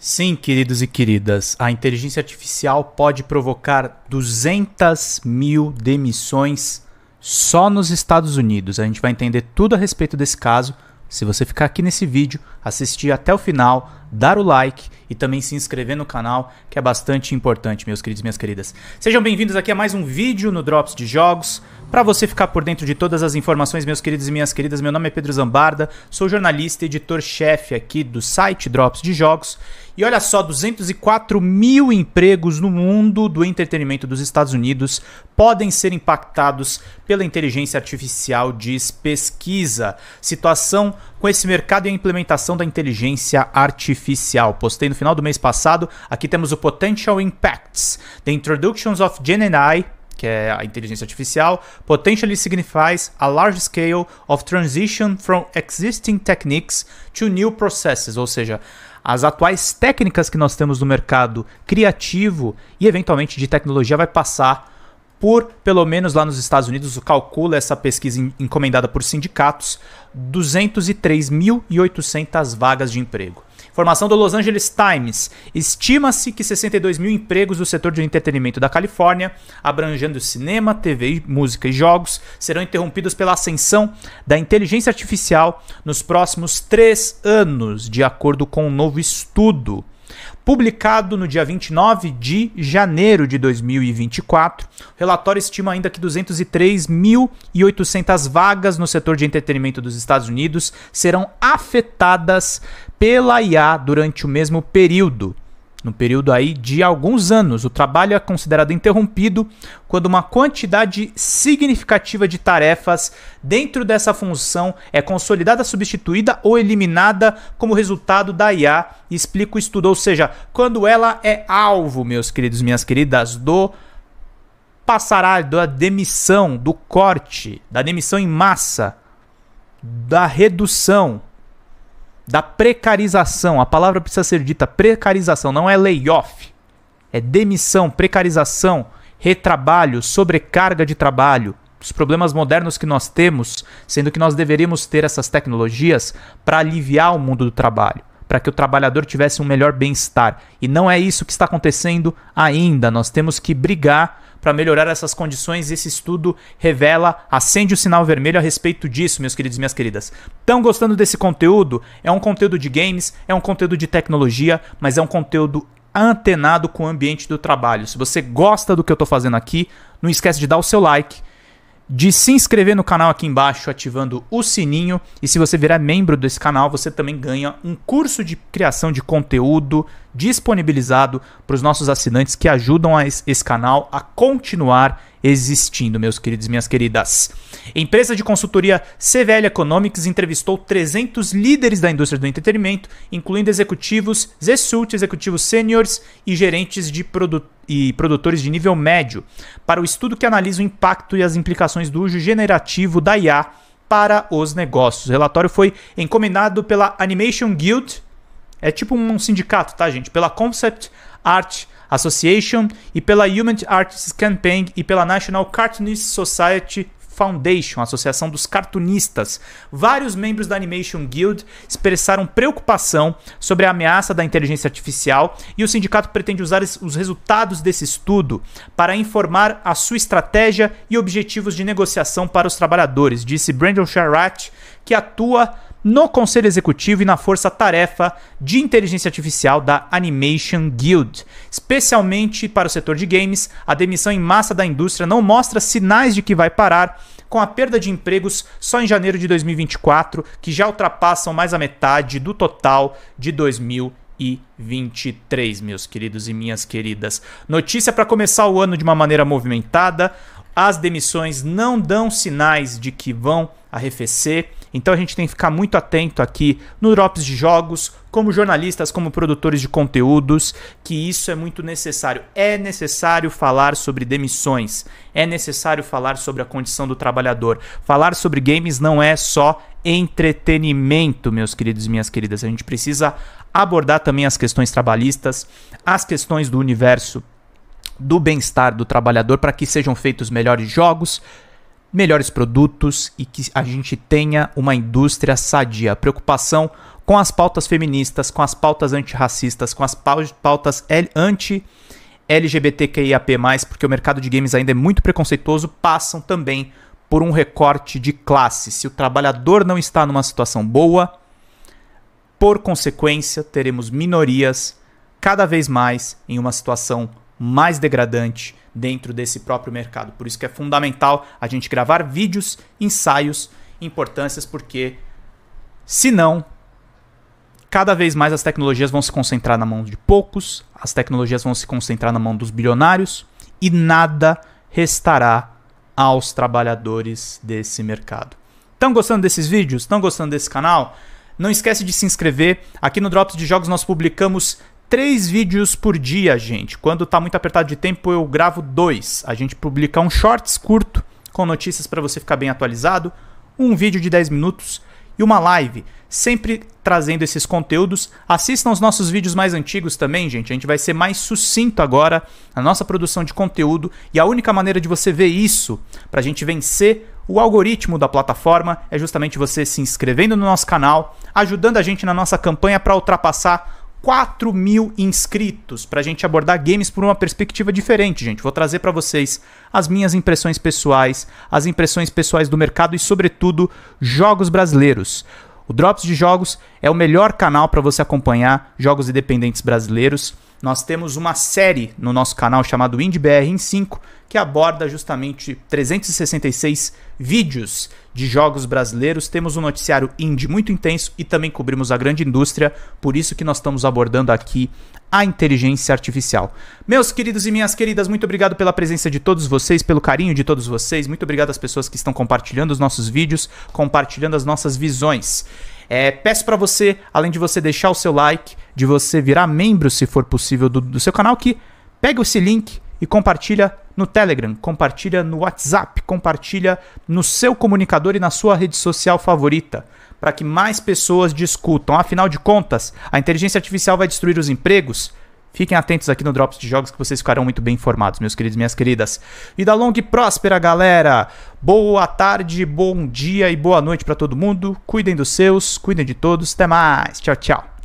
Sim, queridos e queridas, a inteligência artificial pode provocar 200 mil demissões só nos Estados Unidos. A gente vai entender tudo a respeito desse caso se você ficar aqui nesse vídeo, assistir até o final, dar o like e também se inscrever no canal, que é bastante importante, meus queridos e minhas queridas. Sejam bem-vindos aqui a mais um vídeo no Drops de Jogos. Para você ficar por dentro de todas as informações, meus queridos e minhas queridas, meu nome é Pedro Zambarda, sou jornalista e editor-chefe aqui do site Drops de Jogos. E olha só, 204 mil empregos no mundo do entretenimento dos Estados Unidos podem ser impactados pela inteligência artificial, diz pesquisa. Situação com esse mercado e a implementação da inteligência artificial artificial. Postei no final do mês passado. Aqui temos o Potential Impacts, The Introductions of AI, que é a inteligência artificial, potentially signifies a large scale of transition from existing techniques to new processes, ou seja, as atuais técnicas que nós temos no mercado criativo e eventualmente de tecnologia vai passar por, pelo menos lá nos Estados Unidos, calcula essa pesquisa encomendada por sindicatos, 203.800 vagas de emprego. Formação do Los Angeles Times. Estima-se que 62 mil empregos do setor de entretenimento da Califórnia, abrangendo cinema, TV, música e jogos, serão interrompidos pela ascensão da inteligência artificial nos próximos três anos, de acordo com um novo estudo. Publicado no dia 29 de janeiro de 2024, o relatório estima ainda que 203.800 vagas no setor de entretenimento dos Estados Unidos serão afetadas pela IA durante o mesmo período no período aí de alguns anos. O trabalho é considerado interrompido quando uma quantidade significativa de tarefas dentro dessa função é consolidada, substituída ou eliminada como resultado da IA, explica o estudo, ou seja, quando ela é alvo, meus queridos, minhas queridas, do passará da demissão, do corte, da demissão em massa, da redução, da precarização. A palavra precisa ser dita precarização, não é layoff. É demissão, precarização, retrabalho, sobrecarga de trabalho. Os problemas modernos que nós temos, sendo que nós deveríamos ter essas tecnologias para aliviar o mundo do trabalho para que o trabalhador tivesse um melhor bem-estar. E não é isso que está acontecendo ainda. Nós temos que brigar para melhorar essas condições. Esse estudo revela, acende o sinal vermelho a respeito disso, meus queridos e minhas queridas. Estão gostando desse conteúdo? É um conteúdo de games, é um conteúdo de tecnologia, mas é um conteúdo antenado com o ambiente do trabalho. Se você gosta do que eu estou fazendo aqui, não esquece de dar o seu like de se inscrever no canal aqui embaixo ativando o sininho. E se você virar membro desse canal, você também ganha um curso de criação de conteúdo disponibilizado para os nossos assinantes que ajudam a esse canal a continuar existindo, meus queridos e minhas queridas. Empresa de consultoria CVL Economics entrevistou 300 líderes da indústria do entretenimento, incluindo executivos, Zesult, executivos sêniores e gerentes de produtores e produtores de nível médio para o estudo que analisa o impacto e as implicações do uso generativo da IA para os negócios. O relatório foi encomendado pela Animation Guild, é tipo um sindicato, tá, gente? Pela Concept Art Association e pela Human Artists Campaign e pela National Cartoonist Society Foundation, a Associação dos Cartunistas, vários membros da Animation Guild expressaram preocupação sobre a ameaça da inteligência artificial e o sindicato pretende usar os resultados desse estudo para informar a sua estratégia e objetivos de negociação para os trabalhadores, disse Brandon Charat, que atua no Conselho Executivo e na Força Tarefa de Inteligência Artificial da Animation Guild. Especialmente para o setor de games, a demissão em massa da indústria não mostra sinais de que vai parar, com a perda de empregos só em janeiro de 2024, que já ultrapassam mais a metade do total de 2023, meus queridos e minhas queridas. Notícia para começar o ano de uma maneira movimentada. As demissões não dão sinais de que vão arrefecer então a gente tem que ficar muito atento aqui no drops de jogos, como jornalistas, como produtores de conteúdos, que isso é muito necessário. É necessário falar sobre demissões, é necessário falar sobre a condição do trabalhador. Falar sobre games não é só entretenimento, meus queridos e minhas queridas. A gente precisa abordar também as questões trabalhistas, as questões do universo do bem-estar do trabalhador para que sejam feitos melhores jogos, melhores produtos e que a gente tenha uma indústria sadia. Preocupação com as pautas feministas, com as pautas antirracistas, com as pautas anti LGBTQIAP+, porque o mercado de games ainda é muito preconceituoso, passam também por um recorte de classe. Se o trabalhador não está numa situação boa, por consequência, teremos minorias cada vez mais em uma situação mais degradante dentro desse próprio mercado. Por isso que é fundamental a gente gravar vídeos, ensaios, importâncias, porque senão cada vez mais as tecnologias vão se concentrar na mão de poucos, as tecnologias vão se concentrar na mão dos bilionários e nada restará aos trabalhadores desse mercado. Estão gostando desses vídeos? Estão gostando desse canal? Não esquece de se inscrever. Aqui no Drops de Jogos nós publicamos três vídeos por dia, gente. Quando tá muito apertado de tempo, eu gravo dois. A gente publica um shorts curto com notícias para você ficar bem atualizado, um vídeo de 10 minutos e uma live, sempre trazendo esses conteúdos. Assistam os nossos vídeos mais antigos também, gente. A gente vai ser mais sucinto agora na nossa produção de conteúdo e a única maneira de você ver isso, para a gente vencer o algoritmo da plataforma, é justamente você se inscrevendo no nosso canal, ajudando a gente na nossa campanha para ultrapassar 4 mil inscritos para a gente abordar games por uma perspectiva diferente, gente. Vou trazer para vocês as minhas impressões pessoais, as impressões pessoais do mercado e, sobretudo, jogos brasileiros. O Drops de Jogos é o melhor canal para você acompanhar jogos independentes brasileiros nós temos uma série no nosso canal chamado IndieBR em 5, que aborda justamente 366 vídeos de jogos brasileiros. Temos um noticiário indie muito intenso e também cobrimos a grande indústria, por isso que nós estamos abordando aqui a inteligência artificial. Meus queridos e minhas queridas, muito obrigado pela presença de todos vocês, pelo carinho de todos vocês. Muito obrigado às pessoas que estão compartilhando os nossos vídeos, compartilhando as nossas visões. É, peço para você, além de você deixar o seu like, de você virar membro, se for possível, do, do seu canal, que pega esse link e compartilha no Telegram, compartilha no WhatsApp, compartilha no seu comunicador e na sua rede social favorita, para que mais pessoas discutam. Afinal de contas, a inteligência artificial vai destruir os empregos? Fiquem atentos aqui no Drops de Jogos que vocês ficarão muito bem informados, meus queridos e minhas queridas. Vida longa e próspera, galera! Boa tarde, bom dia e boa noite para todo mundo. Cuidem dos seus, cuidem de todos. Até mais. Tchau, tchau.